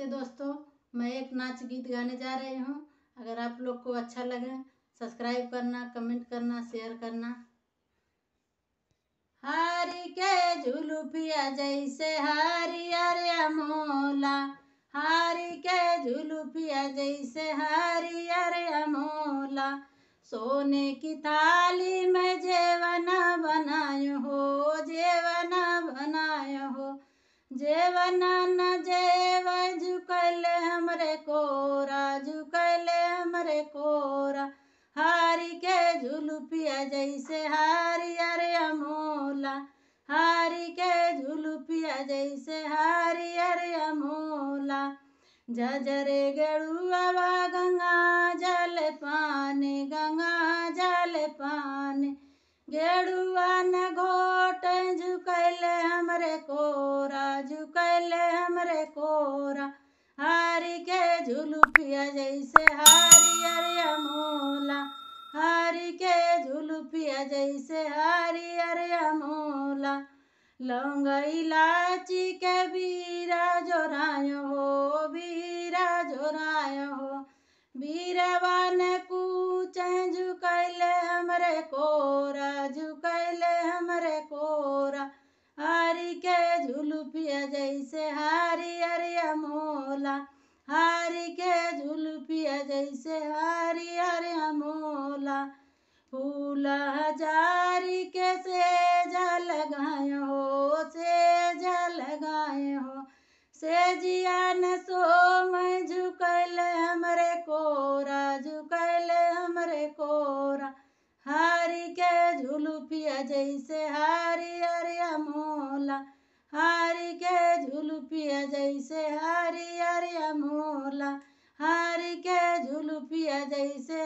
नमस्ते दोस्तों मैं एक नाच गीत गाने जा रही हूँ अगर आप लोग को अच्छा लगे सब्सक्राइब करना कमेंट करना शेयर करना हारी के झुलुफिया जैसे हारी अरे अमोला हारी के झुलुफिया जैसे हारी अरे अमोला सोने की थाली जेवा नाना जेवा झुकल हमरे कोरा झुकल हमरे कोरा हारी के झुलुपिया जैसे हारिया रे अमोला हारी के झुलुपिया जैसे हारिया रे अमोला झजरे गड़ुआ गंगा जल पानी गंगा जल पानी गेड़ुआ न घो राजू कैले हमरे को राजू कैले हमरे कोरा हारी के झुलुपिया जैसे हारी अरे मोला हारी के झुलुपिया जैसे हारी अरे मोला लौंग इलाची के बीरा जोराय हो बीरा जोराय हो ने कूचे झुकैले हमरे कोरा झुकैले हमरे कोरा हारी के झुलपिया जैसे हारी अरिया मोला हारी के झुलपिया जैसे हारी अरिया मोला फूल हजारी के से गाय हो से जल गाय हो से जिया न सो मैं झुकल हमरे कोरा झुकल झुलुपिया जैसे हारी अरे मोला हरि के झुलुपिया जैसे हरि अरे मोला हरि के झुलुपिया जैसे